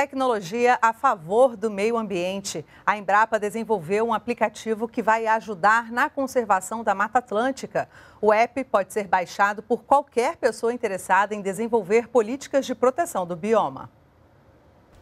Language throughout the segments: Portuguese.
Tecnologia a favor do meio ambiente. A Embrapa desenvolveu um aplicativo que vai ajudar na conservação da Mata Atlântica. O app pode ser baixado por qualquer pessoa interessada em desenvolver políticas de proteção do bioma.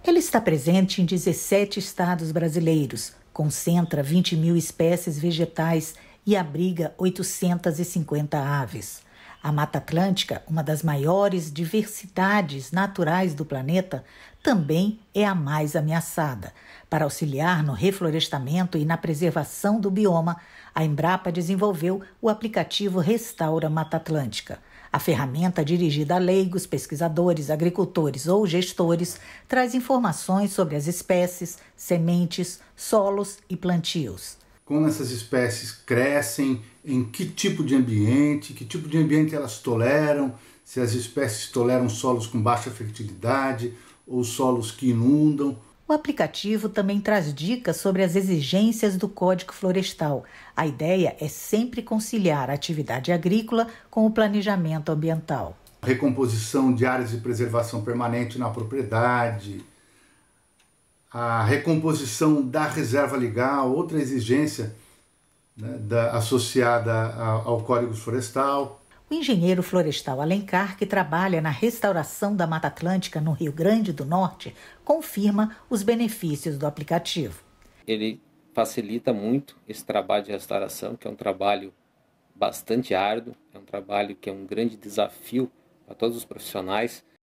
Ele está presente em 17 estados brasileiros, concentra 20 mil espécies vegetais e abriga 850 aves. A Mata Atlântica, uma das maiores diversidades naturais do planeta, também é a mais ameaçada. Para auxiliar no reflorestamento e na preservação do bioma, a Embrapa desenvolveu o aplicativo Restaura Mata Atlântica. A ferramenta dirigida a leigos, pesquisadores, agricultores ou gestores traz informações sobre as espécies, sementes, solos e plantios como essas espécies crescem, em que tipo de ambiente, que tipo de ambiente elas toleram, se as espécies toleram solos com baixa fertilidade ou solos que inundam. O aplicativo também traz dicas sobre as exigências do Código Florestal. A ideia é sempre conciliar a atividade agrícola com o planejamento ambiental. Recomposição de áreas de preservação permanente na propriedade, a recomposição da reserva legal, outra exigência né, da, associada ao, ao Código Florestal. O engenheiro florestal Alencar, que trabalha na restauração da Mata Atlântica no Rio Grande do Norte, confirma os benefícios do aplicativo. Ele facilita muito esse trabalho de restauração, que é um trabalho bastante árduo, é um trabalho que é um grande desafio para todos os profissionais,